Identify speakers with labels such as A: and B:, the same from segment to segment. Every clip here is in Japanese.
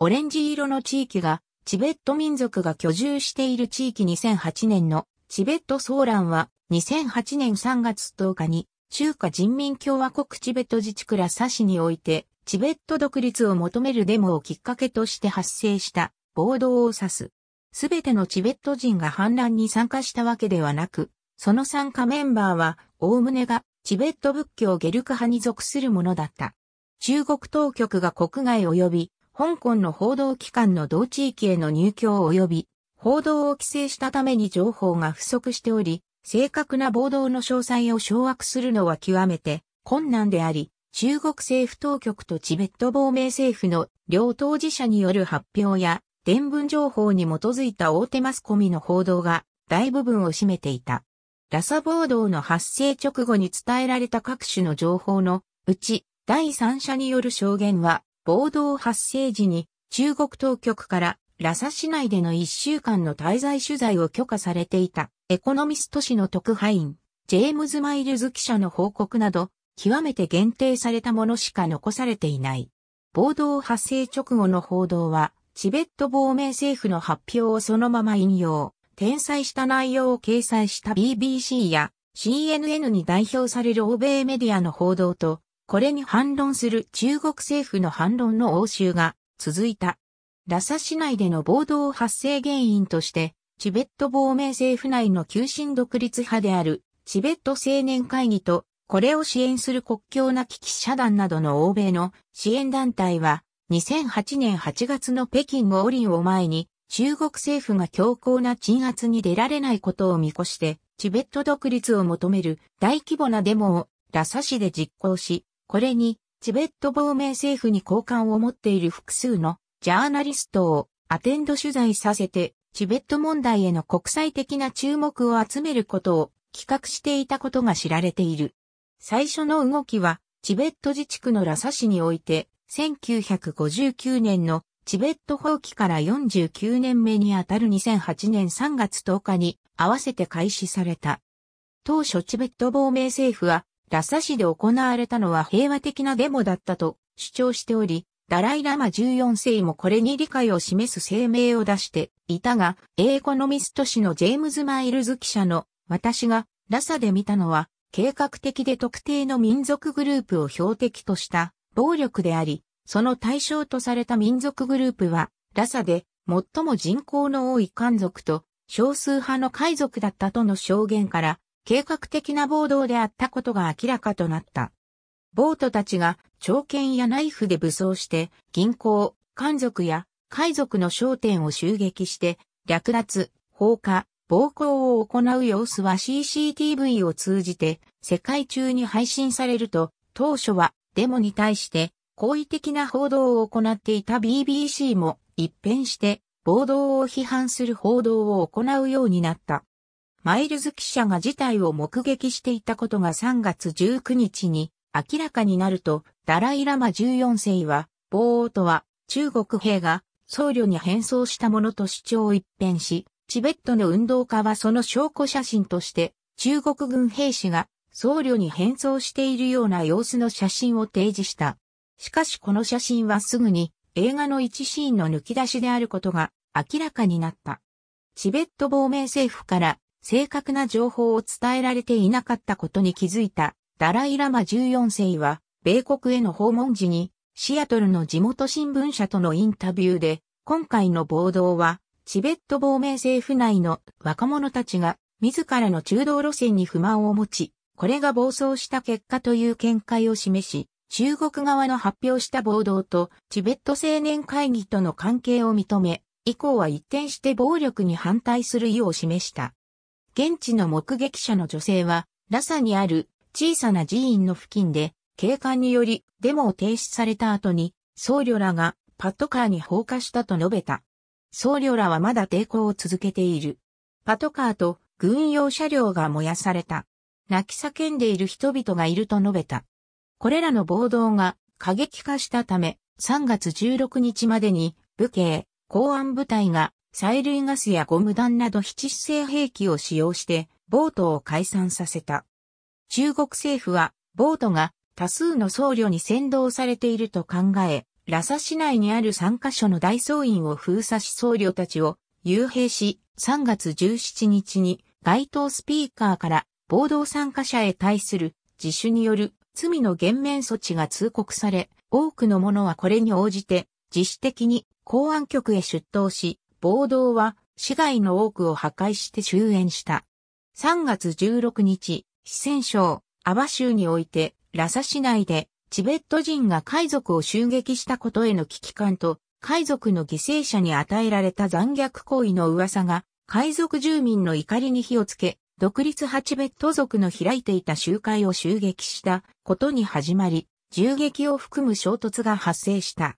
A: オレンジ色の地域が、チベット民族が居住している地域2008年のチベット騒乱は2008年3月10日に中華人民共和国チベット自治区ラサ市においてチベット独立を求めるデモをきっかけとして発生した暴動を指す。すべてのチベット人が反乱に参加したわけではなく、その参加メンバーは、おおむねがチベット仏教ゲルク派に属するものだった。中国当局が国外及び香港の報道機関の同地域への入居及び、報道を規制したために情報が不足しており、正確な暴動の詳細を掌握するのは極めて困難であり、中国政府当局とチベット亡命政府の両当事者による発表や、伝聞情報に基づいた大手マスコミの報道が大部分を占めていた。ラサ暴動の発生直後に伝えられた各種の情報のうち、第三者による証言は暴動発生時に中国当局からラサ市内での1週間の滞在取材を許可されていたエコノミスト市の特派員、ジェームズ・マイルズ記者の報告など、極めて限定されたものしか残されていない。暴動発生直後の報道は、チベット亡命政府の発表をそのまま引用、転載した内容を掲載した BBC や CNN に代表される欧米メディアの報道とこれに反論する中国政府の反論の応酬が続いた。ラサ市内での暴動発生原因として、チベット亡命政府内の急進独立派であるチベット青年会議と、これを支援する国境な危機遮団などの欧米の支援団体は、2008年8月の北京五輪を前に、中国政府が強硬な鎮圧に出られないことを見越して、チベット独立を求める大規模なデモをラサ市で実行し、これに、チベット亡命政府に交換を持っている複数のジャーナリストをアテンド取材させて、チベット問題への国際的な注目を集めることを企画していたことが知られている。最初の動きは、チベット自治区のラサ市において、1959年のチベット放棄から49年目にあたる2008年3月10日に合わせて開始された。当初チベット亡命政府はラサ市で行われたのは平和的なデモだったと主張しており、ダライラマ14世もこれに理解を示す声明を出していたが、エーコノミスト氏のジェームズ・マイルズ記者の私がラサで見たのは計画的で特定の民族グループを標的とした暴力であり、その対象とされた民族グループはラサで最も人口の多い漢族と少数派の海賊だったとの証言から計画的な暴動であったことが明らかとなった。ートたちが長剣やナイフで武装して銀行、漢族や海賊の商店を襲撃して略奪、放火、暴行を行う様子は CCTV を通じて世界中に配信されると当初はデモに対して好意的な報道を行っていた BBC も一変して暴動を批判する報道を行うようになった。マイルズ記者が事態を目撃していたことが3月19日に明らかになると、ダライラマ14世は、防王とは中国兵が僧侶に変装したものと主張を一変し、チベットの運動家はその証拠写真として中国軍兵士が僧侶に変装しているような様子の写真を提示した。しかしこの写真はすぐに映画の一シーンの抜き出しであることが明らかになった。チベット亡命政府から正確な情報を伝えられていなかったことに気づいたダライ・ラマ14世は、米国への訪問時に、シアトルの地元新聞社とのインタビューで、今回の暴動は、チベット亡命政府内の若者たちが自らの中道路線に不満を持ち、これが暴走した結果という見解を示し、中国側の発表した暴動とチベット青年会議との関係を認め、以降は一転して暴力に反対する意を示した。現地の目撃者の女性は、ラサにある小さな寺院の付近で、警官によりデモを停止された後に、僧侶らがパトカーに放火したと述べた。僧侶らはまだ抵抗を続けている。パトカーと軍用車両が燃やされた。泣き叫んでいる人々がいると述べた。これらの暴動が過激化したため、3月16日までに武警、公安部隊が催涙ガスやゴム弾など七姿勢兵器を使用して、ボートを解散させた。中国政府は、ボートが多数の僧侶に先導されていると考え、ラサ市内にある3カ所の大僧院を封鎖し僧侶たちを幽閉し、3月17日に街頭スピーカーから暴動参加者へ対する自主による罪の減免措置が通告され、多くの者はこれに応じて自主的に公安局へ出頭し、暴動は市街の多くを破壊して終焉した。3月16日、四川省、アバ州において、ラサ市内で、チベット人が海賊を襲撃したことへの危機感と、海賊の犠牲者に与えられた残虐行為の噂が、海賊住民の怒りに火をつけ、独立八チベット族の開いていた集会を襲撃したことに始まり、銃撃を含む衝突が発生した。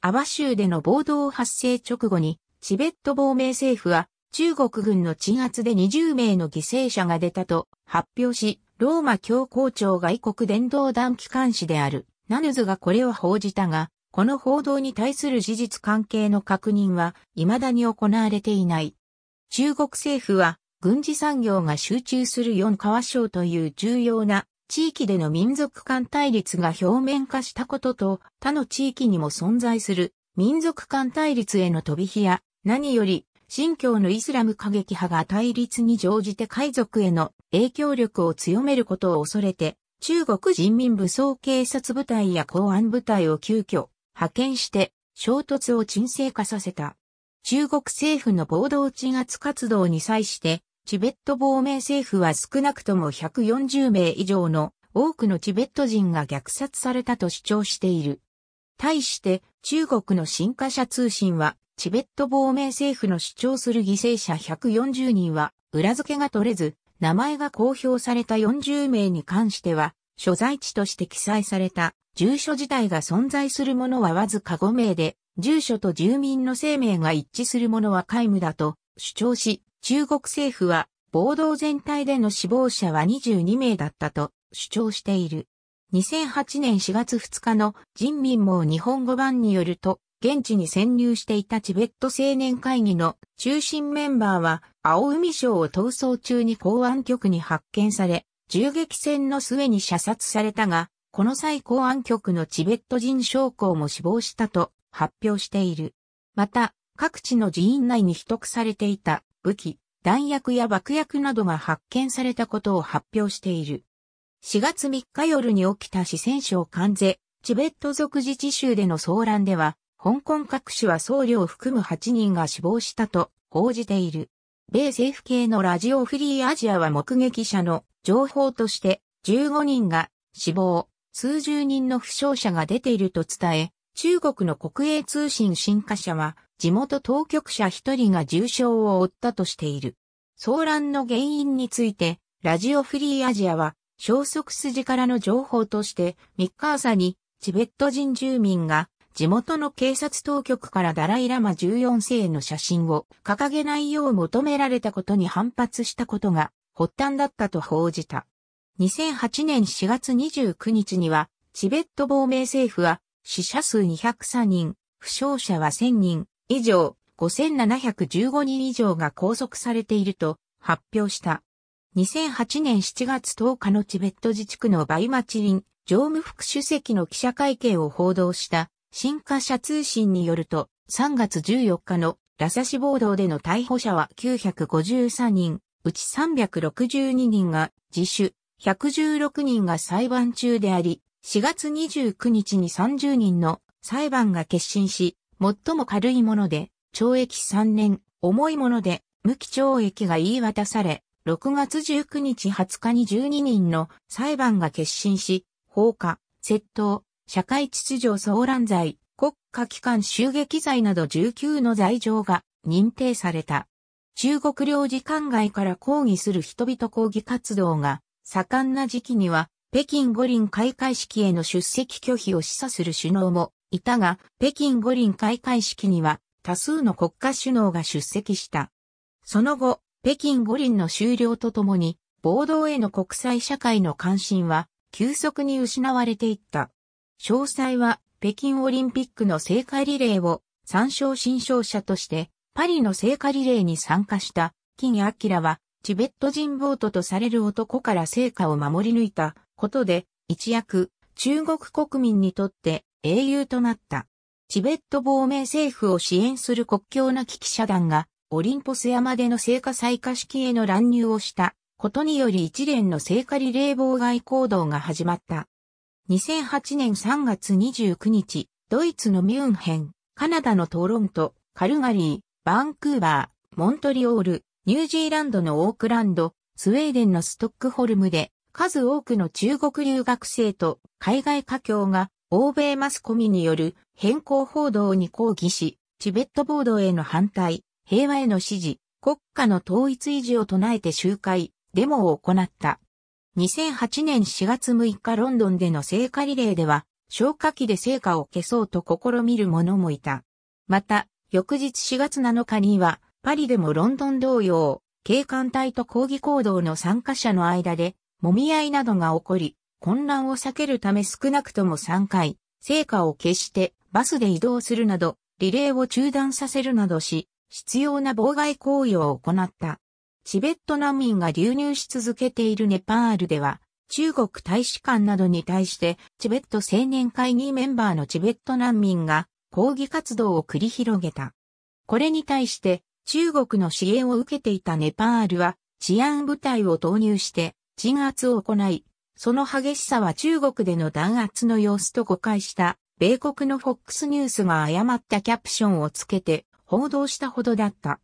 A: アバ州での暴動発生直後に、チベット亡命政府は中国軍の鎮圧で20名の犠牲者が出たと発表し、ローマ教皇庁外国伝道団機関紙であるナヌズがこれを報じたが、この報道に対する事実関係の確認は未だに行われていない。中国政府は軍事産業が集中する四川省という重要な地域での民族間対立が表面化したことと他の地域にも存在する民族間対立への飛び火や何より、新教のイスラム過激派が対立に乗じて海賊への影響力を強めることを恐れて、中国人民武装警察部隊や公安部隊を急遽派遣して衝突を沈静化させた。中国政府の暴動鎮圧活動に際して、チベット亡命政府は少なくとも140名以上の多くのチベット人が虐殺されたと主張している。対して中国の新華社通信はチベット亡命政府の主張する犠牲者140人は、裏付けが取れず、名前が公表された40名に関しては、所在地として記載された、住所自体が存在するものはわずか5名で、住所と住民の生命が一致するものは皆無だと主張し、中国政府は、暴動全体での死亡者は22名だったと主張している。2008年4月2日の人民網日本語版によると、現地に潜入していたチベット青年会議の中心メンバーは、青海省を逃走中に公安局に発見され、銃撃戦の末に射殺されたが、この際公安局のチベット人将校も死亡したと発表している。また、各地の寺院内に秘匿されていた武器、弾薬や爆薬などが発見されたことを発表している。4月3日夜に起きた四川省関税、チベット族自治州での騒乱では、香港各種は僧侶を含む8人が死亡したと報じている。米政府系のラジオフリーアジアは目撃者の情報として15人が死亡、数十人の負傷者が出ていると伝え、中国の国営通信新華社は地元当局者1人が重傷を負ったとしている。騒乱の原因について、ラジオフリーアジアは消息筋からの情報として3日朝にチベット人住民が地元の警察当局からダライラマ14世の写真を掲げないよう求められたことに反発したことが発端だったと報じた。2008年4月29日には、チベット亡命政府は死者数203人、負傷者は1000人以上、5715人以上が拘束されていると発表した。2008年7月10日のチベット自治区のバイマチリン、常務副主席の記者会見を報道した新華社通信によると、3月14日のラサシ暴動での逮捕者は953人、うち362人が自主、116人が裁判中であり、4月29日に30人の裁判が決心し、最も軽いもので、懲役3年、重いもので、無期懲役が言い渡され、6月19日20日に12人の裁判が決心し、放火、窃盗、社会秩序騒乱罪、国家機関襲撃罪など19の罪状が認定された。中国領事館外から抗議する人々抗議活動が盛んな時期には北京五輪開会式への出席拒否を示唆する首脳もいたが、北京五輪開会式には多数の国家首脳が出席した。その後、北京五輪の終了とともに、暴動への国際社会の関心は急速に失われていった。詳細は北京オリンピックの聖火リレーを参照新勝者としてパリの聖火リレーに参加した金明はチベット人ボートとされる男から聖火を守り抜いたことで一躍中国国民にとって英雄となった。チベット亡命政府を支援する国境なき記者団がオリンポス山での聖火採火式への乱入をしたことにより一連の聖火リレー妨害行動が始まった。2008年3月29日、ドイツのミュンヘン、カナダのトロント、カルガリー、バンクーバー、モントリオール、ニュージーランドのオークランド、スウェーデンのストックホルムで、数多くの中国留学生と海外華僑が欧米マスコミによる変更報道に抗議し、チベット暴動への反対、平和への支持、国家の統一維持を唱えて集会、デモを行った。2008年4月6日ロンドンでの聖火リレーでは、消火器で聖火を消そうと試みる者もいた。また、翌日4月7日には、パリでもロンドン同様、警官隊と抗議行動の参加者の間で、揉み合いなどが起こり、混乱を避けるため少なくとも3回、聖火を消してバスで移動するなど、リレーを中断させるなどし、必要な妨害行為を行った。チベット難民が流入し続けているネパールでは、中国大使館などに対して、チベット青年会議メンバーのチベット難民が抗議活動を繰り広げた。これに対して、中国の支援を受けていたネパールは、治安部隊を投入して、鎮圧を行い、その激しさは中国での弾圧の様子と誤解した、米国の FOX ニュースが誤ったキャプションをつけて報道したほどだった。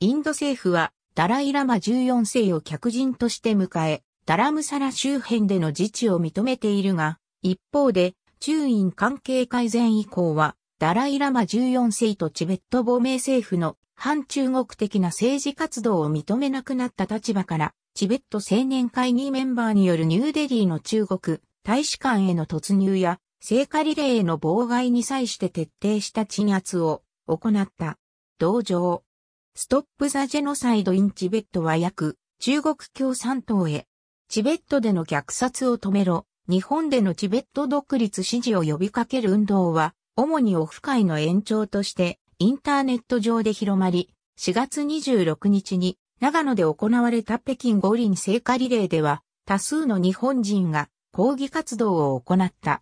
A: インド政府はダライラマ14世を客人として迎え、ダラムサラ周辺での自治を認めているが、一方で、中印関係改善以降は、ダライラマ14世とチベット亡命政府の反中国的な政治活動を認めなくなった立場から、チベット青年会議メンバーによるニューデリーの中国大使館への突入や、聖火リレーへの妨害に際して徹底した鎮圧を行った。同情。ストップ・ザ・ジェノサイド・イン・チベットは約中国共産党へ。チベットでの虐殺を止めろ。日本でのチベット独立支持を呼びかける運動は、主にオフ会の延長として、インターネット上で広まり、4月26日に長野で行われた北京五輪聖火リレーでは、多数の日本人が抗議活動を行った。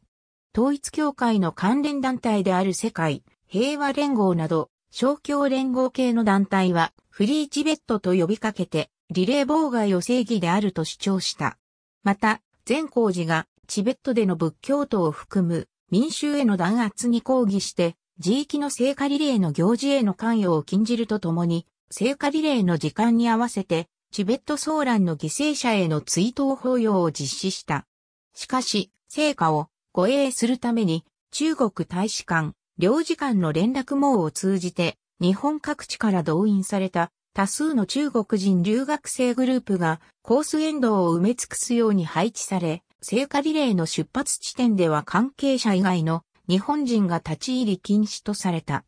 A: 統一協会の関連団体である世界平和連合など小協連合系の団体はフリーチベットと呼びかけてリレー妨害を正義であると主張した。また、善光寺がチベットでの仏教徒を含む民衆への弾圧に抗議して、地域の聖火リレーの行事への関与を禁じるとともに、聖火リレーの時間に合わせて、チベット騒乱の犠牲者への追悼法要を実施した。しかし、聖火を護衛するために、中国大使館、領事館の連絡網を通じて、日本各地から動員された多数の中国人留学生グループがコース沿道を埋め尽くすように配置され、聖火リレーの出発地点では関係者以外の日本人が立ち入り禁止とされた。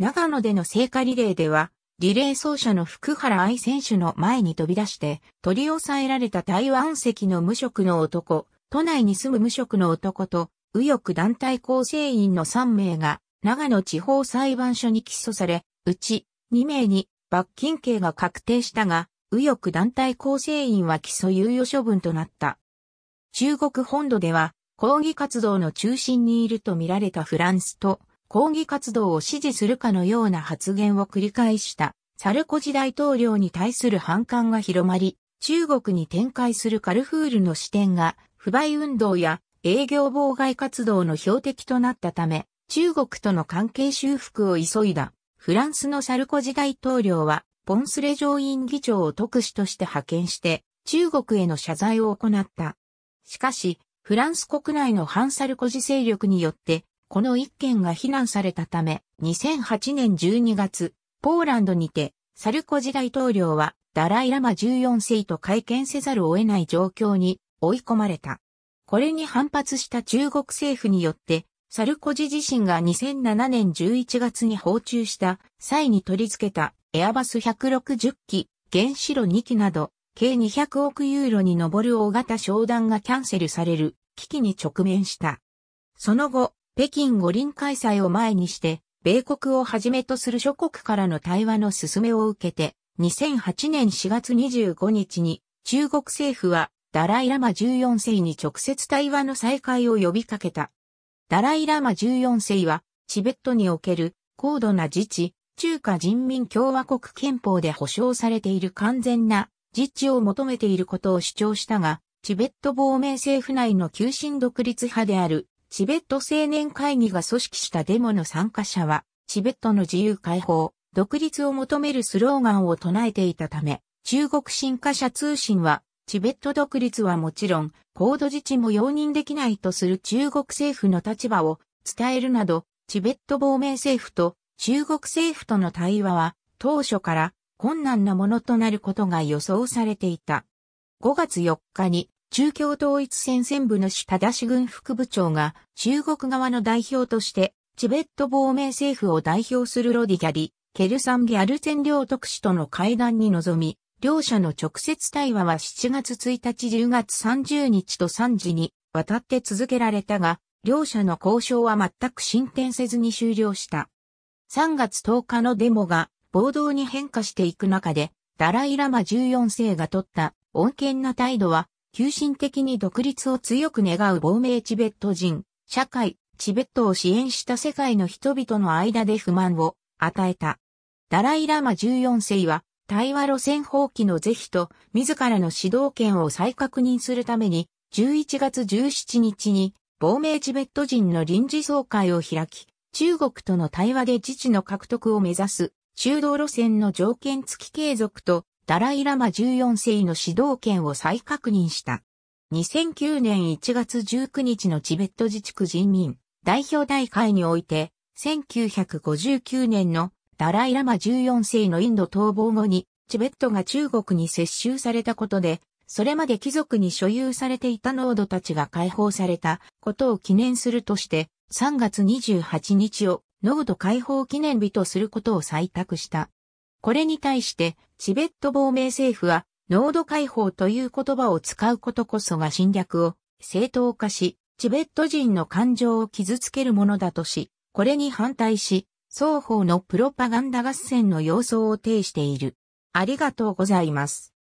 A: 長野での聖火リレーでは、リレー奏者の福原愛選手の前に飛び出して取り押さえられた台湾籍の無職の男、都内に住む無職の男と右翼団体構成員の3名が長野地方裁判所に起訴され、うち2名に罰金刑が確定したが、右翼団体構成員は起訴猶予処分となった。中国本土では抗議活動の中心にいると見られたフランスと抗議活動を支持するかのような発言を繰り返したサルコジ大統領に対する反感が広まり、中国に展開するカルフールの視点が不買運動や営業妨害活動の標的となったため、中国との関係修復を急いだフランスのサルコジ大統領はポンスレ上院議長を特使として派遣して中国への謝罪を行った。しかし、フランス国内の反サルコジ勢力によってこの一件が非難されたため、2008年12月、ポーランドにて、サルコジ大統領は、ダライラマ14世と会見せざるを得ない状況に追い込まれた。これに反発した中国政府によって、サルコジ自身が2007年11月に訪中した際に取り付けたエアバス160機、原子炉2機など、計200億ユーロに上る大型商談がキャンセルされる危機に直面した。その後、北京五輪開催を前にして、米国をはじめとする諸国からの対話の進めを受けて、2008年4月25日に中国政府はダライラマ14世に直接対話の再開を呼びかけた。ダライラマ14世は、チベットにおける高度な自治、中華人民共和国憲法で保障されている完全な自治を求めていることを主張したが、チベット亡命政府内の急進独立派である、チベット青年会議が組織したデモの参加者は、チベットの自由解放、独立を求めるスローガンを唱えていたため、中国新華社通信は、チベット独立はもちろん、高度自治も容認できないとする中国政府の立場を伝えるなど、チベット亡命政府と中国政府との対話は当初から困難なものとなることが予想されていた。5月4日に中共統一戦線部の田市軍副部長が中国側の代表としてチベット亡命政府を代表するロディギャリ、ケルサンギャル全領特使との会談に臨み、両者の直接対話は7月1日10月30日と3時にわたって続けられたが、両者の交渉は全く進展せずに終了した。3月10日のデモが暴動に変化していく中で、ダライ・ラマ14世が取った穏健な態度は、急進的に独立を強く願う亡命チベット人、社会、チベットを支援した世界の人々の間で不満を与えた。ダライ・ラマ14世は対話路線放棄の是非と自らの指導権を再確認するために11月17日に亡命チベット人の臨時総会を開き、中国との対話で自治の獲得を目指す中道路線の条件付き継続とダライラマ14世の指導権を再確認した。2009年1月19日のチベット自治区人民代表大会において、1959年のダライラマ14世のインド逃亡後に、チベットが中国に接収されたことで、それまで貴族に所有されていたードたちが解放されたことを記念するとして、3月28日をード解放記念日とすることを採択した。これに対して、チベット亡命政府は、ード解放という言葉を使うことこそが侵略を正当化し、チベット人の感情を傷つけるものだとし、これに反対し、双方のプロパガンダ合戦の様相を呈している。ありがとうございます。